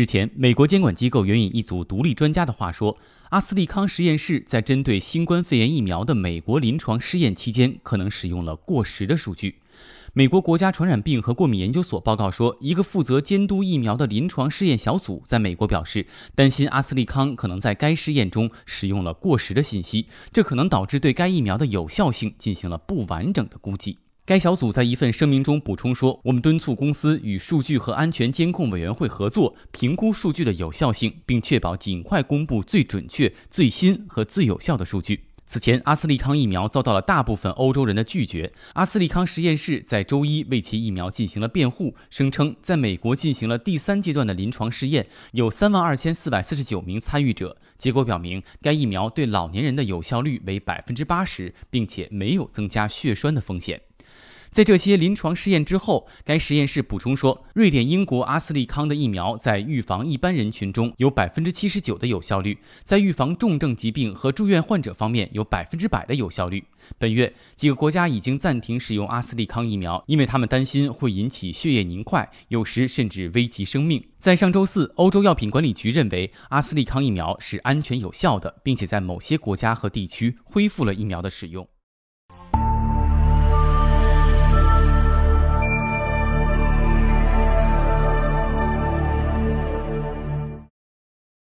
日前，美国监管机构援引一组独立专家的话说，阿斯利康实验室在针对新冠肺炎疫苗的美国临床试验期间，可能使用了过时的数据。美国国家传染病和过敏研究所报告说，一个负责监督疫苗的临床试验小组在美国表示，担心阿斯利康可能在该试验中使用了过时的信息，这可能导致对该疫苗的有效性进行了不完整的估计。该小组在一份声明中补充说：“我们敦促公司与数据和安全监控委员会合作，评估数据的有效性，并确保尽快公布最准确、最新和最有效的数据。”此前，阿斯利康疫苗遭到了大部分欧洲人的拒绝。阿斯利康实验室在周一为其疫苗进行了辩护，声称在美国进行了第三阶段的临床试验，有三万二千四百四十九名参与者，结果表明该疫苗对老年人的有效率为百分之八十，并且没有增加血栓的风险。在这些临床试验之后，该实验室补充说，瑞典、英国阿斯利康的疫苗在预防一般人群中有百分之七十九的有效率，在预防重症疾病和住院患者方面有百分之百的有效率。本月，几个国家已经暂停使用阿斯利康疫苗，因为他们担心会引起血液凝块，有时甚至危及生命。在上周四，欧洲药品管理局认为阿斯利康疫苗是安全有效的，并且在某些国家和地区恢复了疫苗的使用。